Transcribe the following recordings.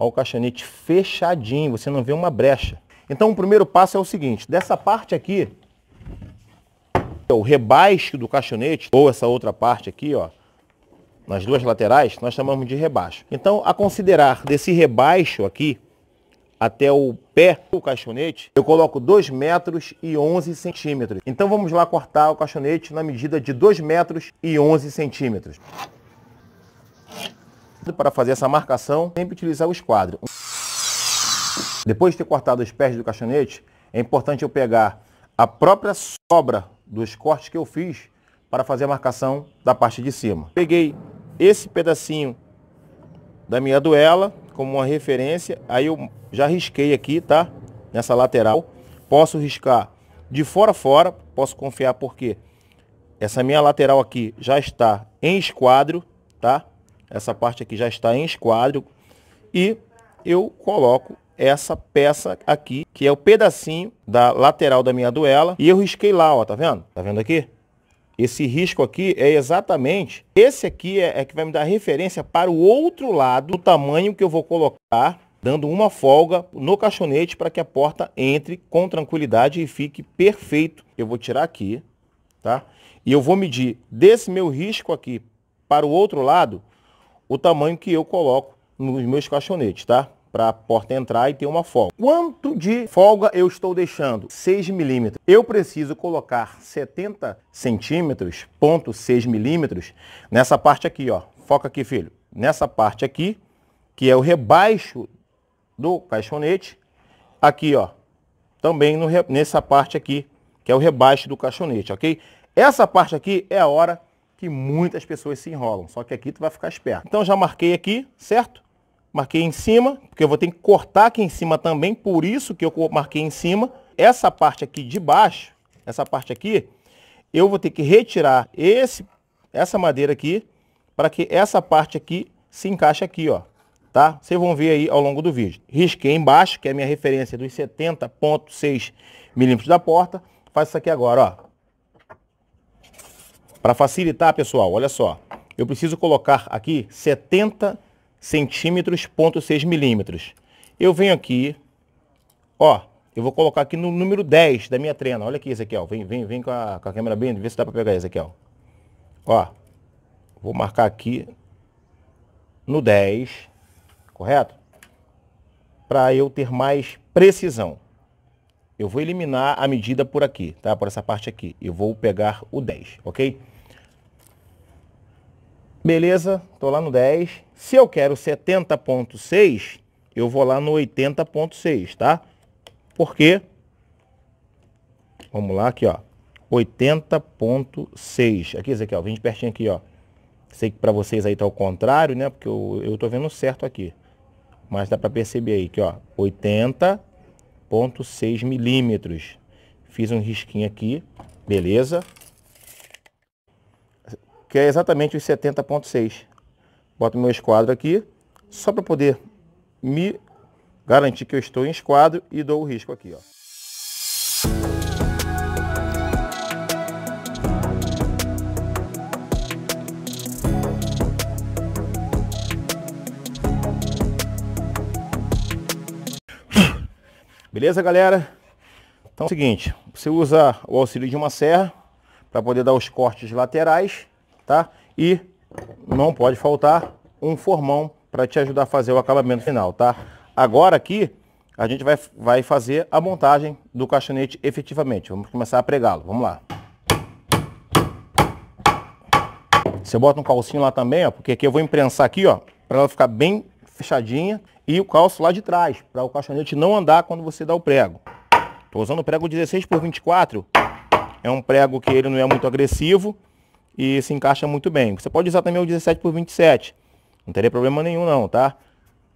Olha o fechadinho, você não vê uma brecha. Então o primeiro passo é o seguinte, dessa parte aqui, o rebaixo do caixonete, ou essa outra parte aqui, ó, nas duas laterais, nós chamamos de rebaixo. Então, a considerar desse rebaixo aqui até o pé do caixonete, eu coloco 2 metros e 11 centímetros. Então, vamos lá cortar o caixonete na medida de 2 metros e 11 centímetros. Para fazer essa marcação, sempre utilizar o esquadro. Depois de ter cortado os pés do caixonete, é importante eu pegar a própria sobra dos cortes que eu fiz para fazer a marcação da parte de cima. Peguei esse pedacinho da minha duela como uma referência, aí eu já risquei aqui, tá? Nessa lateral. Posso riscar de fora a fora, posso confiar porque essa minha lateral aqui já está em esquadro, tá? Essa parte aqui já está em esquadro. E eu coloco essa peça aqui, que é o pedacinho da lateral da minha duela. E eu risquei lá, ó, tá vendo? Tá vendo aqui? Esse risco aqui é exatamente, esse aqui é, é que vai me dar referência para o outro lado do tamanho que eu vou colocar, dando uma folga no caixonete para que a porta entre com tranquilidade e fique perfeito. Eu vou tirar aqui, tá? E eu vou medir desse meu risco aqui para o outro lado o tamanho que eu coloco nos meus caixonetes, tá? Para a porta entrar e ter uma folga. Quanto de folga eu estou deixando? 6 milímetros. Eu preciso colocar 70 centímetros, ponto 6 milímetros, nessa parte aqui, ó. Foca aqui, filho. Nessa parte aqui, que é o rebaixo do caixonete. Aqui, ó. Também no, nessa parte aqui, que é o rebaixo do caixonete, ok? Essa parte aqui é a hora que muitas pessoas se enrolam. Só que aqui tu vai ficar esperto. Então já marquei aqui, certo? Marquei em cima, porque eu vou ter que cortar aqui em cima também, por isso que eu marquei em cima. Essa parte aqui de baixo, essa parte aqui, eu vou ter que retirar esse, essa madeira aqui, para que essa parte aqui se encaixe aqui, ó. Tá? Vocês vão ver aí ao longo do vídeo. Risquei embaixo, que é a minha referência dos 70.6 milímetros da porta. Faço isso aqui agora, ó. Para facilitar, pessoal, olha só. Eu preciso colocar aqui 70 centímetros, ponto 6 milímetros. Eu venho aqui, ó, eu vou colocar aqui no número 10 da minha trena. Olha aqui, Ezequiel. Vem, vem, vem com a, com a câmera bem, vê se dá para pegar, Ezequiel. Ó, vou marcar aqui no 10, correto? Para eu ter mais precisão. Eu vou eliminar a medida por aqui, tá? Por essa parte aqui. Eu vou pegar o 10, ok? Beleza, estou lá no 10. Se eu quero 70.6, eu vou lá no 80.6, tá? Por quê? Vamos lá aqui, ó. 80.6. Aqui, Ezequiel, vem de pertinho aqui, ó. Sei que para vocês aí tá o contrário, né? Porque eu, eu tô vendo certo aqui. Mas dá para perceber aí que, ó, 80.6 milímetros. Fiz um risquinho aqui, beleza? que é exatamente os 70.6. Boto meu esquadro aqui, só para poder me garantir que eu estou em esquadro e dou o risco aqui. Ó. Beleza, galera? Então é o seguinte, você usa o auxílio de uma serra para poder dar os cortes laterais tá? E não pode faltar um formão para te ajudar a fazer o acabamento final, tá? Agora aqui, a gente vai, vai fazer a montagem do caixonete efetivamente. Vamos começar a pregá-lo, vamos lá. Você bota um calcinho lá também, ó, porque aqui eu vou imprensar aqui, ó, para ela ficar bem fechadinha e o calço lá de trás, para o caixonete não andar quando você dá o prego. Estou usando o prego 16 por 24, é um prego que ele não é muito agressivo, e se encaixa muito bem. Você pode usar também o 17 por 27, não teria problema nenhum não, tá?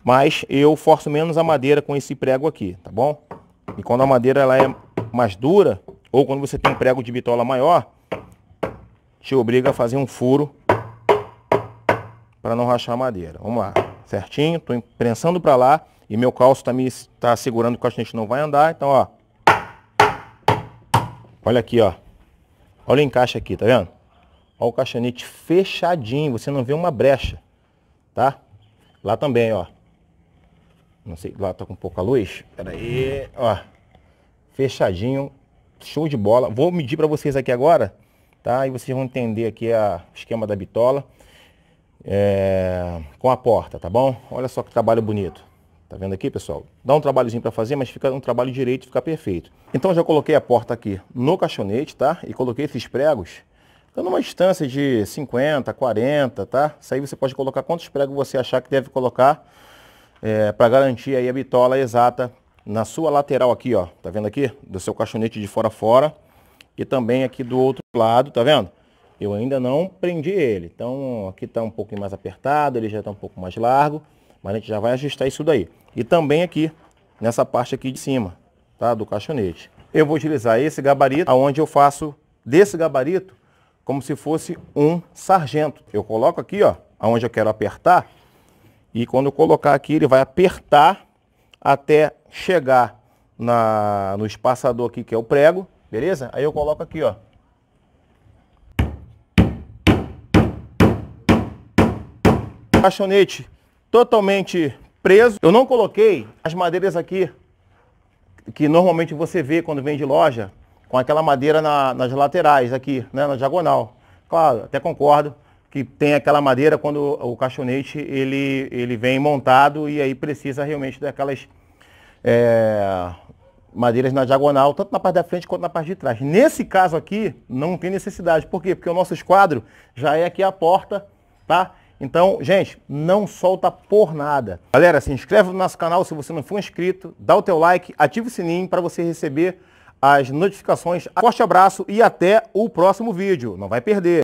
Mas eu forço menos a madeira com esse prego aqui, tá bom? E quando a madeira ela é mais dura, ou quando você tem um prego de bitola maior, te obriga a fazer um furo para não rachar a madeira. Vamos lá, certinho, estou prensando para lá e meu calço está me tá segurando que o gente não vai andar, então ó. Olha aqui, ó. Olha o encaixe aqui, tá vendo? Ó o caixonete fechadinho, você não vê uma brecha, tá? Lá também, ó. Não sei, lá tá com pouca luz. Pera aí, ó. Fechadinho, show de bola. Vou medir para vocês aqui agora, tá? E vocês vão entender aqui a esquema da bitola é, com a porta, tá bom? Olha só que trabalho bonito. Tá vendo aqui, pessoal? Dá um trabalhozinho para fazer, mas fica um trabalho direito, fica perfeito. Então já coloquei a porta aqui no caixonete, tá? E coloquei esses pregos então, numa distância de 50, 40, tá? Isso aí você pode colocar quantos pregos você achar que deve colocar é, eh, para garantir aí a bitola exata na sua lateral aqui, ó. Tá vendo aqui? Do seu caixonete de fora a fora e também aqui do outro lado, tá vendo? Eu ainda não prendi ele. Então, aqui tá um pouco mais apertado, ele já tá um pouco mais largo, mas a gente já vai ajustar isso daí. E também aqui, nessa parte aqui de cima, tá? Do caixonete. Eu vou utilizar esse gabarito, aonde eu faço desse gabarito como se fosse um sargento. Eu coloco aqui, ó, aonde eu quero apertar, e quando eu colocar aqui, ele vai apertar até chegar na, no espaçador aqui, que é o prego, beleza? Aí eu coloco aqui, ó. Caixonete totalmente preso. Eu não coloquei as madeiras aqui, que normalmente você vê quando vem de loja, com aquela madeira na, nas laterais aqui, né, na diagonal. Claro, até concordo que tem aquela madeira quando o caixonete ele, ele vem montado e aí precisa realmente daquelas é, madeiras na diagonal, tanto na parte da frente quanto na parte de trás. Nesse caso aqui, não tem necessidade. Por quê? Porque o nosso esquadro já é aqui a porta, tá? Então, gente, não solta por nada. Galera, se inscreve no nosso canal se você não for inscrito, dá o teu like, ativa o sininho para você receber as notificações. Forte abraço e até o próximo vídeo. Não vai perder.